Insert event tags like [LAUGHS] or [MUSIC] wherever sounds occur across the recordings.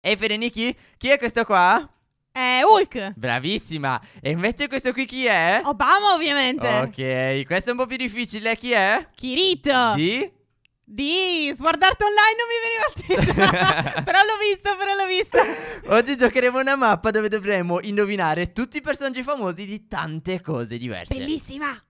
E Federici, chi è questo qua? È Hulk. Bravissima. E invece questo qui chi è? Obama, ovviamente. Ok, questo è un po' più difficile. Chi è? Kirito. Di? Di Sword Online non mi veniva attesa. [LAUGHS] però l'ho visto, però l'ho visto. Oggi giocheremo una mappa dove dovremo indovinare tutti i personaggi famosi di tante cose diverse. Bellissima.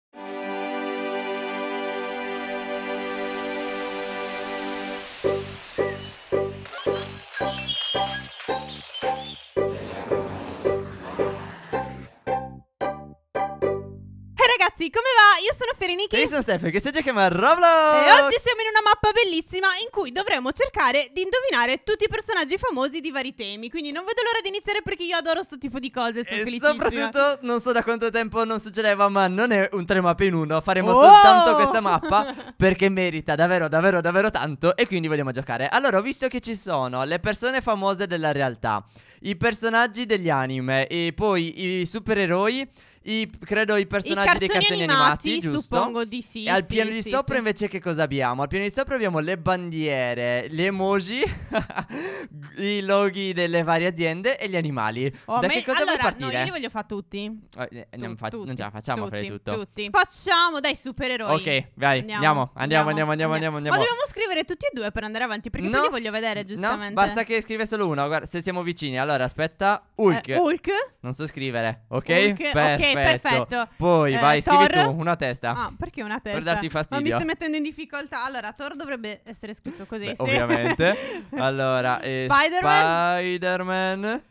Niki. Io sono Stefano, che si chiama Roblox. E oggi siamo in una mappa bellissima in cui dovremo cercare di indovinare tutti i personaggi famosi di vari temi. Quindi non vedo l'ora di iniziare perché io adoro questo tipo di cose. Sono e felicissima. soprattutto non so da quanto tempo non succedeva, ma non è un tre mappe in uno. Faremo oh! soltanto questa mappa [LAUGHS] perché merita davvero, davvero, davvero tanto. E quindi vogliamo giocare. Allora, ho visto che ci sono le persone famose della realtà, i personaggi degli anime e poi i supereroi i, credo i personaggi I dei cartoni animati, animati giusto? Suppongo di sì. E al sì, piano di sopra sì. invece che cosa abbiamo? Al piano di sopra abbiamo le bandiere, le emoji, [LAUGHS] i loghi delle varie aziende e gli animali. Oh, da me... che cosa allora, vuoi partire? No, io li voglio fare tutti. eh, eh tu, non, fa... tutti. non, ce la facciamo tutti, a fare tutto. Tutti. Facciamo, dai, supereroi. Ok, vai, andiamo, andiamo, andiamo, andiamo, andiamo. andiamo, andiamo, Ma dobbiamo scrivere tutti e due per andare avanti, perché no, poi li voglio vedere, giustamente. No, basta che scrive solo uno, guarda, se siamo vicini. Allora, aspetta, Hulk. Eh, Hulk? Non so scrivere, ok? Hulk, Perfetto. ok, perfetto. Poi eh, vai, Thor... scrivi tu una testa. Ah, perché una testa? Per darti fastidio. Ma mi stai mettendo in difficoltà. Allora, Thor dovrebbe essere scritto così, Beh, sì. Ovviamente. [LAUGHS] allora, eh, Spider-Man. Spider-Man.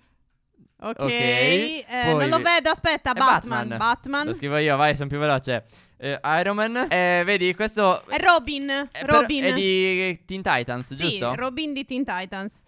Ok, okay. Eh, non lo vedo, aspetta, Batman. Batman. Batman. Lo scrivo io, vai, sono più veloce. Eh, Iron Man. Eh, vedi, questo. È Robin. È, eh, Robin. è di Teen Titans, sì, giusto? Robin di Teen Titans.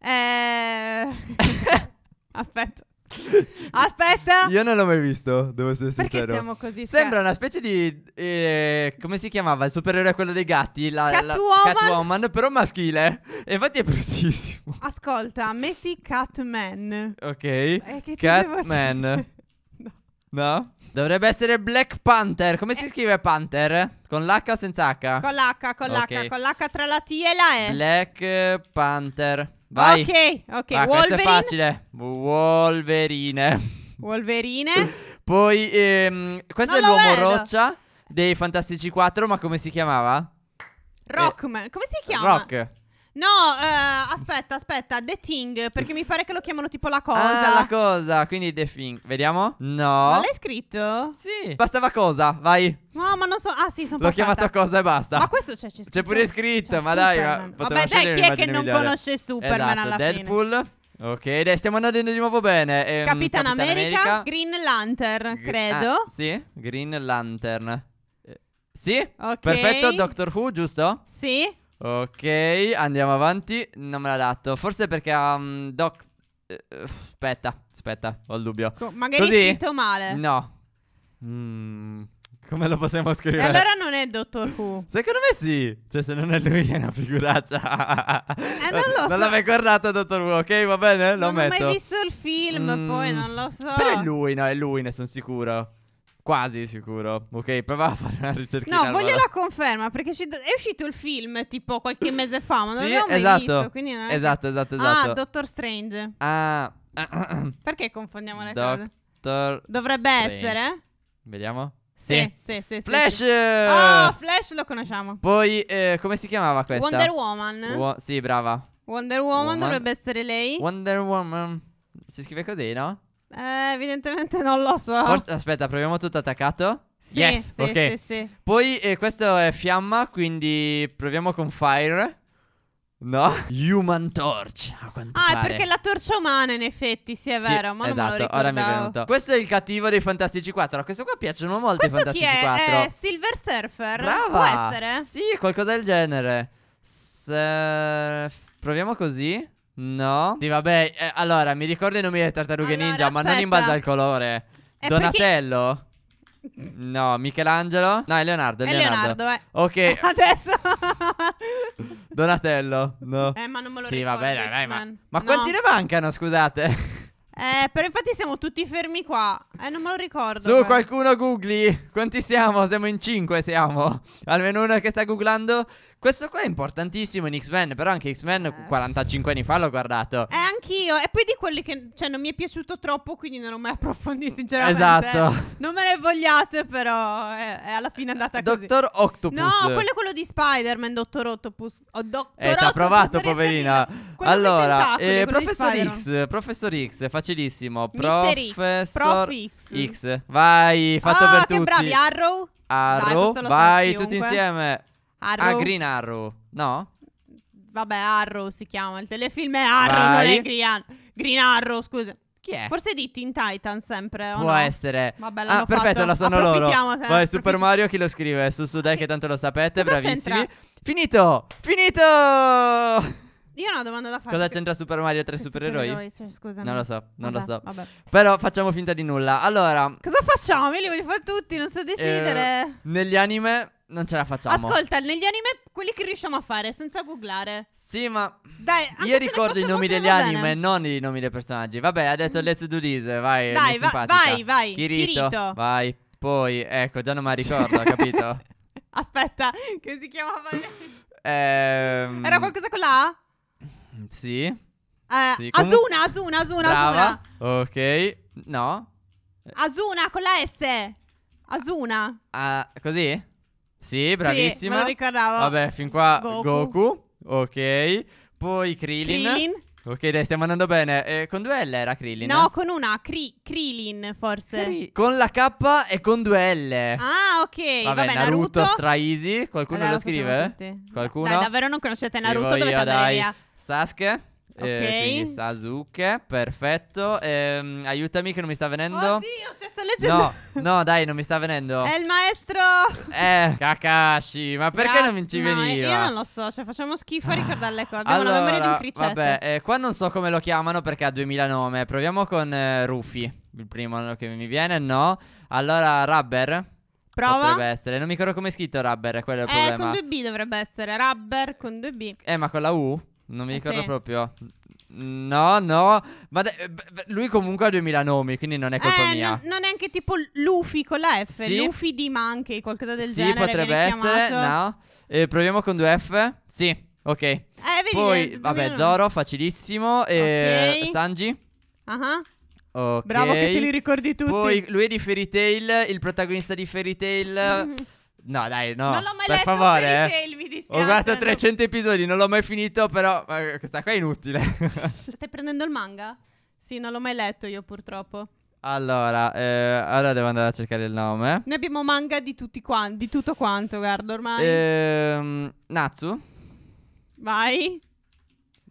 Eh... [LAUGHS] [LAUGHS] aspetta. [LAUGHS] Aspetta. Io non l'ho mai visto, devo essere Perché sincero. siamo così sca- Sembra una specie di eh, come si chiamava? Il superiore quello dei gatti, la Catwoman, la Catwoman però maschile. E infatti è bruttissimo. Ascolta, metti Catman. Ok. Eh, Catman. [LAUGHS] no. no. Dovrebbe essere Black Panther. Come eh. si scrive Panther? Con l'H o senza H? Con l'H, con l'H, okay. con l'H tra la T e la E. Black Panther. Vai. Ok, ok. Ah, Wolverine. Questo è facile. Wolverine. Wolverine. Poi, ehm, questo non è l'uomo vedo. roccia dei Fantastici 4, ma come si chiamava? Rockman. Eh, come si chiama? Rock. No, eh, aspetta, aspetta, The Thing, perché mi pare che lo chiamano tipo la ah, cosa. Ah, la cosa, quindi The Thing. Vediamo? No. Ma l'hai scritto? Sì. Bastava cosa, vai. No, ma non so. Ah, sì, sono L'ho chiamato cosa e basta. Ma questo cioè, c'è, c'è, c'è pure scritto, c'è ma Superman. dai. Ma Vabbè, dai, chi è che non conosce Superman esatto, alla Deadpool. fine? Ok, dai, stiamo andando di nuovo bene. Ehm, Capitan, Capitan America, America, Green Lantern, Gr- credo. Ah, sì, Green Lantern. Eh, sì? Ok. Perfetto, Doctor Who, giusto? Sì. Ok, andiamo avanti. Non me l'ha dato. Forse perché um, Doc. Eh, aspetta, aspetta, ho il dubbio. Co magari Così? è scritto male. No. Mm, come lo possiamo scrivere? E allora non è Dottor Who. Secondo me sì. Cioè, se non è lui, è una figuraccia. eh, non lo non so. Non l'avevo guardato Dottor Who, ok? Va bene, lo non metto. Non ho mai visto il film, mm, poi non lo so. Però è lui, no, è lui, ne sono sicuro. Quasi sicuro. Ok, prova a fare una ricerca. No, allora. voglio la conferma perché è uscito il film tipo qualche mese fa, ma non sì, l'abbiamo esatto. visto. non è esatto, esatto, esatto. Ah, esatto. Doctor Strange. Ah. [CLEARS THROAT] perché confondiamo le Doctor cose? Dovrebbe Strange. essere. Vediamo. Sì, sì, sì. sì Flash! Sì. Oh, ah, Flash lo conosciamo. Poi, eh, come si chiamava questa? Wonder Woman. Wo- sì, brava. Wonder Woman, Woman dovrebbe essere lei. Wonder Woman. Si scrive così, no? Eh, evidentemente non lo so. Forse- aspetta, proviamo tutto attaccato. Sì, yes, sì, ok. sì, sì. Poi eh, questo è fiamma, quindi proviamo con fire. No, Human Torch. A quanto Ah, è pare. perché la torcia umana, in effetti, sì, è Sì, vero. ma non me lo esatto, ora mi è ricordavo. venuto. Questo è il cattivo dei Fantastici 4. questo qua piacciono molto i Questo chi Fantastici è? 4. È eh, Silver Surfer? Brava! Può essere? Sì, qualcosa del genere. S- proviamo così. No. Sì, vabbè, eh, allora, mi ricordo i nomi delle tartarughe allora, ninja, aspetta. ma non in base al colore. È eh, Donatello? Perché... No, Michelangelo? No, è Leonardo, è, Leonardo. Leonardo eh. Ok. [LAUGHS] adesso... [LAUGHS] Donatello, no. Eh, ma non me lo sì, ricordo. Sì, vabbè, dai, ma... Ma no. quanti ne mancano, scusate? Eh, però infatti siamo tutti fermi qua. Eh, non me lo ricordo. Su, beh. qualcuno googli. Quanti siamo? Siamo in 5, siamo. Almeno uno che sta googlando. Questo qua è importantissimo in X-Men, però anche X-Men eh. 45 anni fa l'ho guardato. Eh, anch'io. E poi di quelli che, cioè, non mi è piaciuto troppo, quindi non ho mai approfondito, sinceramente. Esatto. Non me ne vogliate, però è, eh, è alla fine andata Doctor così. Dottor Octopus. No, quello è quello di Spider-Man, Dottor Octopus. Oh, Doctor eh, ci ha provato, poverina. Allora, eh, Professor X, Professor X, facilissimo. Prof. X, Professor... Prof. X. Vai, fatto oh, per ah, tutti. bravi, Arrow. Arrow, Dai, vai, tutti insieme. Ah, Arrow. Ah, Green Arrow. No? Vabbè, Arrow si chiama. Il telefilm è Arrow, vai. non è Green, Green Arrow, scusa. Chi è? Forse di Teen Titan sempre. Può no? essere. Vabbè, ah, perfetto, fatto. la sono loro. Vai, Super Mario, chi lo scrive? Su Sudai, okay. che tanto lo sapete, Cosa bravissimi. Finito! Finito! Io ho una domanda da fare. Cosa c'entra Super Mario 3 i supereroi? Cioè, supereroi Non lo so, non vabbè, lo so. Vabbè. Però facciamo finta di nulla. Allora, cosa facciamo? Io li voglio fare tutti, non so eh, decidere. Eh, negli anime non ce la facciamo. Ascolta, negli anime quelli che riusciamo a fare senza googlare. Sì, ma Dai, io ricordo i nomi degli anime, non i nomi dei personaggi. Vabbè, ha detto mm. Let's Do This, vai, Dai, va- vai, vai. Kirito, Kirito, vai. Poi, ecco, già non mi la ricordo, capito? [LAUGHS] Aspetta, che si chiamava? [LAUGHS] Ehm... Era qualcosa con la A? Mm, sì. Eh, sì comu- Asuna, Asuna, Asuna, Asuna. Ok. No. Asuna con la S. Asuna. Ah, così? Sì, bravissima. Sì, me lo ricordavo. Vabbè, fin qua Goku. Goku. Ok. Poi Krillin. Krillin. Ok, dai, stiamo andando bene. Eh, con due L era Krillin? No, eh? con una, cri- Krillin forse. Cri- con la K e con due L. Ah, ok. Vabbè, Vabbè Naruto, Naruto stra easy. Qualcuno allora, lo scrive? Qualcuno? Dai, davvero non conoscete Naruto? Scrivo dovete io, dai. Sasuke? Ok. Eh, quindi Sasuke, perfetto. Ehm, aiutami che non mi sta venendo. Oddio, cioè sto leggendo. No, no, dai, non mi sta venendo. È il maestro. Eh, Kakashi, ma perché Bra non ci no, veniva? Io non lo so, cioè facciamo schifo a ricordarle qua. Abbiamo allora, la memoria di un cricetto. Vabbè, eh, qua non so come lo chiamano perché ha 2000 nome. Proviamo con eh, Rufy. Il primo che mi viene, no. Allora, Rubber. Prova. Potrebbe essere. Non mi ricordo come è scritto Rubber, quello è il eh, problema. Eh, con 2B dovrebbe essere. Rubber con 2B. Eh, ma con la U? Non mi eh ricordo sì. proprio. No, no. Ma de- eh, lui comunque ha 2000 nomi, quindi non è eh, colpa eh, mia. N- non è anche tipo Luffy con la F. Sì. Luffy di Monkey, qualcosa del sì, genere. Sì, potrebbe essere. Chiamato. No. Eh, proviamo con due F. Sì, ok. Eh, vedi, Poi, vabbè, Zoro, facilissimo. Okay. Sanji. Ah. Uh-huh. Okay. Bravo che te li ricordi tutti. Poi lui è di Fairy Tail, il protagonista di Fairy Tail. mm No, dai, no. Non l'ho mai per letto favore, Fairy eh. mi dispiace. Ho guardato 300 episodi, non l'ho mai finito, però questa qua è inutile. [LAUGHS] Stai prendendo il manga? Sì, non l'ho mai letto io purtroppo. Allora, eh, allora devo andare a cercare il nome. Noi abbiamo manga di tutti quanti, di tutto quanto, guarda, ormai. Ehm, Natsu. Vai.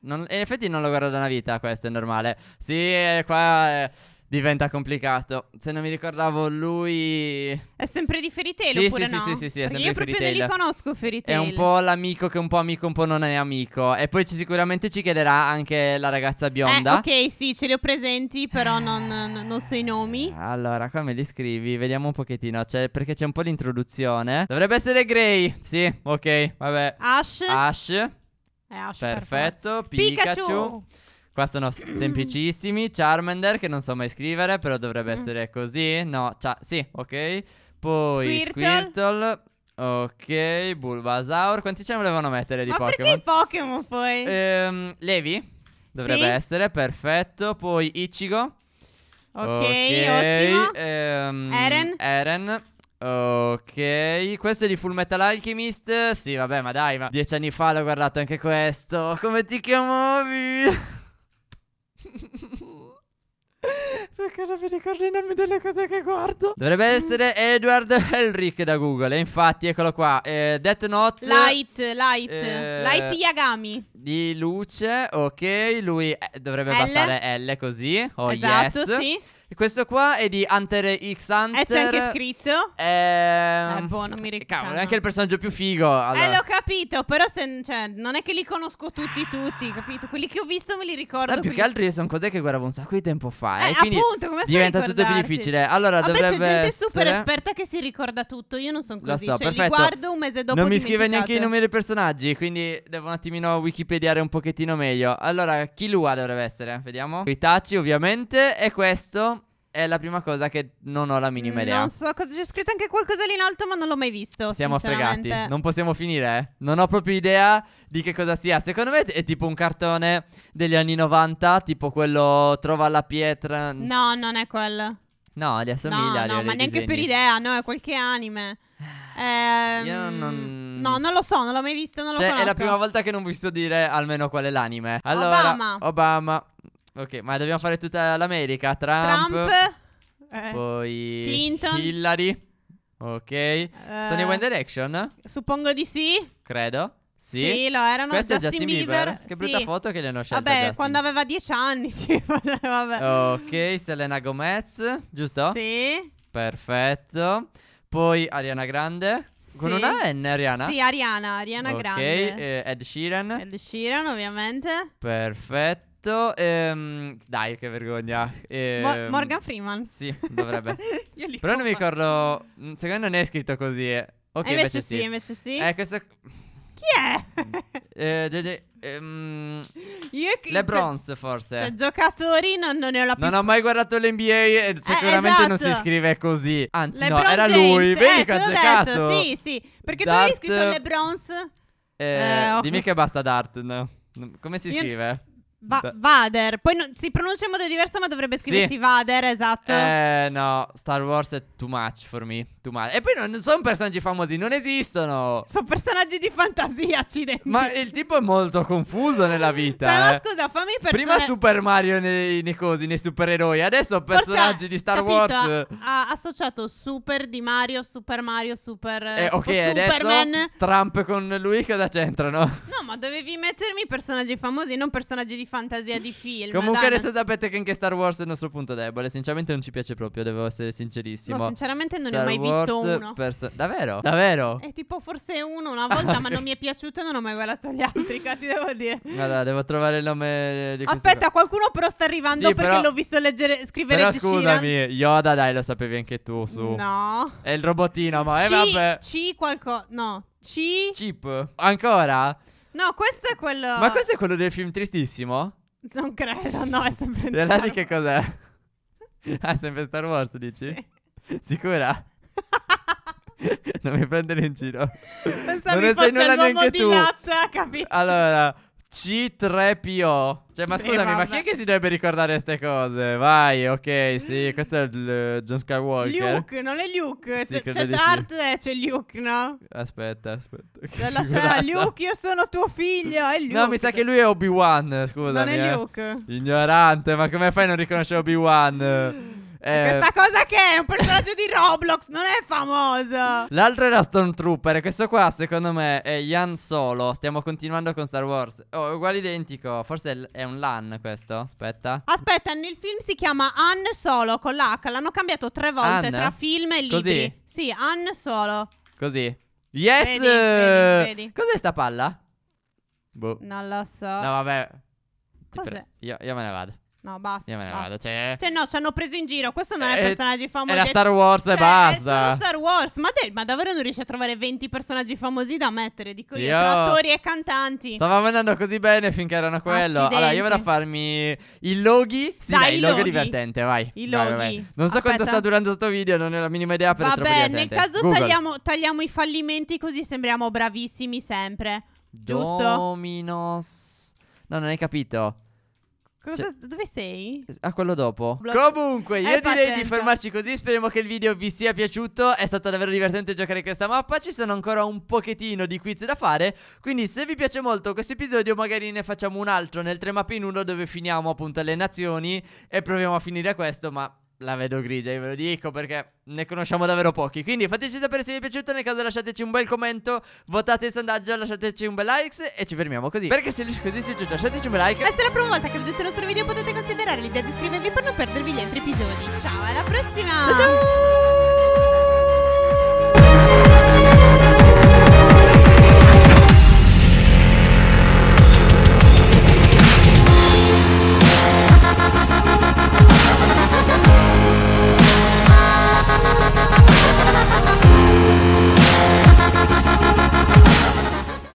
Non, in effetti non lo guardo da una vita, questo è normale. Sì, eh, qua... Eh, diventa complicato. Se non mi ricordavo lui... È sempre di Fairy Tail sì, oppure sì, no? Sì, sì, sì, sì, è sempre io proprio non li conosco Fairy Tail. È un po' l'amico che un po' amico, un po' non è amico. E poi ci, sicuramente ci chiederà anche la ragazza eh, bionda. Eh, ok, sì, ce li ho presenti, però non, non so i nomi. Allora, qua me li scrivi, vediamo un pochettino, c'è, perché c'è un po' l'introduzione. Dovrebbe essere Gray. Sì, ok, vabbè. Ash. Ash. È eh, Ash, perfetto. perfetto. Pikachu. Pikachu. Qua sono semplicissimi. Charmander, che non so mai scrivere, però dovrebbe mm. essere così. No, sì, ok. Poi Squirtle. Squirtle. Ok, Bulbasaur. Quanti ce ne volevano mettere di Ma Pokémon? i Pokémon poi? Ehm, Levi dovrebbe sì. essere, perfetto. Poi Ichigo. Ok, okay. ottimo. Ehm, Eren. Eren. Ok, questo è di Full Metal Alchemist. Sì, vabbè, ma dai, ma dieci anni fa l'ho guardato anche questo. Come ti chiamavi? [LAUGHS] Perché non mi ricordo i nomi delle cose che guardo? Dovrebbe essere Edward Elric da Google. E eh, infatti, eccolo qua. Eh, Death Note. Light, Light. Eh, light Yagami. Di luce, ok. Lui eh, dovrebbe L. bastare L così. oh, esatto, yes. sì questo qua è di Hunter X Hunter. E eh, c'è anche scritto. Ehm... Eh, boh, non mi ricordo. Cavolo, è anche il personaggio più figo. Allora. Eh, l'ho capito, però se, cioè, non è che li conosco tutti, tutti, capito? Quelli che ho visto me li ricordo. Ma eh, più quelli... che altro io sono cose che guardavo un sacco di tempo fa. Eh, eh quindi appunto, come fai Diventa tutto più difficile. Allora, Vabbè, dovrebbe c'è gente essere... super esperta che si ricorda tutto. Io non sono così. Lo so, cioè, perfetto. li guardo un mese dopo. Non mi scrive neanche i nomi dei personaggi, quindi devo un attimino wikipediare un pochettino meglio. Allora, chi Kilua dovrebbe essere, vediamo. Itachi, ovviamente, e questo è la prima cosa che non ho la minima mm, idea. Non so cosa c'è scritto anche qualcosa lì in alto, ma non l'ho mai visto. Siamo fregati. Non possiamo finire, eh? Non ho proprio idea di che cosa sia. Secondo me è tipo un cartone degli anni 90, tipo quello Trova la pietra. No, non è quello. No, gli assomiglia. No, no ma neanche per idea, no, è qualche anime. Eh, Io non... No, non lo so, non l'ho mai visto, non cioè, lo conosco. è la prima volta che non vi so dire almeno qual è l'anime. Allora, Obama. Obama. Ok, ma dobbiamo fare tutta l'America. Trump. Trump eh, poi Clinton. Hillary. Ok. Eh, Sono in eh, One Direction? Suppongo di sì. Credo. Sì. sì, lo erano Questo Justin è Justin Bieber. Bieber. Che sì. brutta foto che gli hanno scelto. Vabbè, Justin. quando aveva 10 anni. [LAUGHS] Sì, vabbè. Ok, Selena Gomez, giusto? Sì. Perfetto. Poi Ariana Grande. Sì. Con una N, Ariana? Sì, Ariana, Ariana okay. Grande. Ok, eh, Ed Sheeran. Ed Sheeran, ovviamente. Perfetto letto. Ehm, dai, che vergogna. Ehm, Mo- Morgan Freeman. Sì, dovrebbe. [LAUGHS] Però non mi ricordo. Mm, secondo me non è scritto così. Eh. Ok, eh, invece, invece, sì. Invece sì. Eh, questo... Chi è? Mm. eh, GG. Ehm, le Bronze, forse. Cioè, giocatori non, non ne ho la più. Non ho mai guardato l'NBA e eh, sicuramente esatto. non si esatto. scrive così. Anzi, LeBron no, era James. lui. Eh, Vedi che ha giocato. Detto, sì, sì. Perché Dart... tu hai scritto le Bronze. Eh, okay. Dimmi che basta Dart, no? Come si Io... scrive? Va- Vader, poi no- si pronuncia in modo diverso, ma dovrebbe scriversi sì. Vader, esatto. Eh, no, Star Wars è too much for me. Too much. E poi non sono personaggi famosi, non esistono. Sono personaggi di fantasia, accidenti. Ma il tipo è molto confuso nella [LAUGHS] vita. cioè, eh. ma scusa, fammi per Prima Super Mario nei, nei cosi, nei supereroi, adesso personaggi Forse, di Star capito, Wars. Ha, associato Super di Mario, Super Mario, Super. Eh, ok, adesso Trump con lui cosa c'entrano? No, ma dovevi mettermi personaggi famosi, non personaggi di fantasia di film. Comunque dai, adesso sapete che anche Star Wars è il nostro punto debole. Sinceramente non ci piace proprio, devo essere sincerissimo. No, sinceramente non Star ne ho mai Wars visto uno. Perso- Davvero? Davvero? È tipo forse uno una volta, ma non mi è piaciuto non ho mai guardato gli altri, [LAUGHS] ti devo dire. Guarda, devo trovare il nome di Aspetta, qua. qualcuno però sta arrivando sì, perché però... l'ho visto leggere, scrivere Però scusami, Shiran. Yoda dai, lo sapevi anche tu, su. No. È il robotino, ma eh, C, vabbè. C qualcosa, no. C... Chip. Ancora? No, questo è quello. Ma questo è quello del film tristissimo? Non credo, no, è sempre in Star Wars. che cos'è? [LAUGHS] ah, sempre Star Wars, dici? Sì. Sicura? [LAUGHS] non mi prendere in giro. Pensavi non ne sai nulla neanche tu. Latta, capito? Allora, c3PO. Cioè, ma scusami, eh, ma chi è che si dovrebbe ricordare queste cose? Vai, ok, sì, mm. questo è il uh, John Skywalker. Luke, non è Luke. Sì, c'è Darth sì. Eh, c'è Luke, no? Aspetta, aspetta. Lascia Luke, io sono tuo figlio. È Luke. No, mi sa che lui è Obi-Wan, scusami. Non è eh. Luke. Eh. Ignorante, ma come fai a non riconoscere Obi-Wan? Mm. Questa [LAUGHS] cosa che è un personaggio di Roblox, non è famoso. L'altro era Stormtrooper. Questo qua, secondo me, è Yan Solo. Stiamo continuando con Star Wars. Oh, uguale identico. Forse è un LAN questo. Aspetta. Aspetta, nel film si chiama Han Solo con l'H. L'hanno cambiato tre volte Ann? tra film e libri. Così. Sì, Han Solo. Così. Yes! Vedi, vedi, vedi. Cos'è sta palla? Boh. Non lo so. No, vabbè. Cos'è? Io, io me ne vado. No, basta. Io me ne basta. vado. Cioè... cioè no, ci hanno preso in giro. Questo non è eh, personaggi famosi. Era Star Wars cioè, e basta. È solo Star Wars. Ma, te, ma davvero non riesci a trovare 20 personaggi famosi da mettere? Dico io, io attori e cantanti. Stavamo andando così bene finché erano quello. Accidente. Allora, io vado a farmi il loghi. Sì, dai, dai il loghi è divertente, vai. Il loghi. Vai, vai. Non so Aspetta. quanto sta durando questo video, non ho la minima idea, però Vabbè, nel caso tagliamo, tagliamo, i fallimenti così sembriamo bravissimi sempre. Giusto? Dominos. No, non hai capito. Cosa, cioè, dove sei? A quello dopo. Blog. Comunque, io È direi pazienza. di fermarci così. Speriamo che il video vi sia piaciuto. È stato davvero divertente giocare questa mappa. Ci sono ancora un pochettino di quiz da fare. Quindi, se vi piace molto questo episodio, magari ne facciamo un altro nel 3 mappe in 1 dove finiamo appunto le nazioni e proviamo a finire questo. Ma la vedo grigia, io ve lo dico perché ne conosciamo davvero pochi. Quindi fateci sapere se vi è piaciuto, nel caso lasciateci un bel commento, votate il sondaggio, lasciateci un bel like e ci fermiamo così. Perché se così si giù, lasciateci un bel like. Questa è la prima volta che vedete il nostro video, potete considerare l'idea di iscrivervi per non perdervi gli altri episodi. Ciao, alla prossima! Ciao ciao!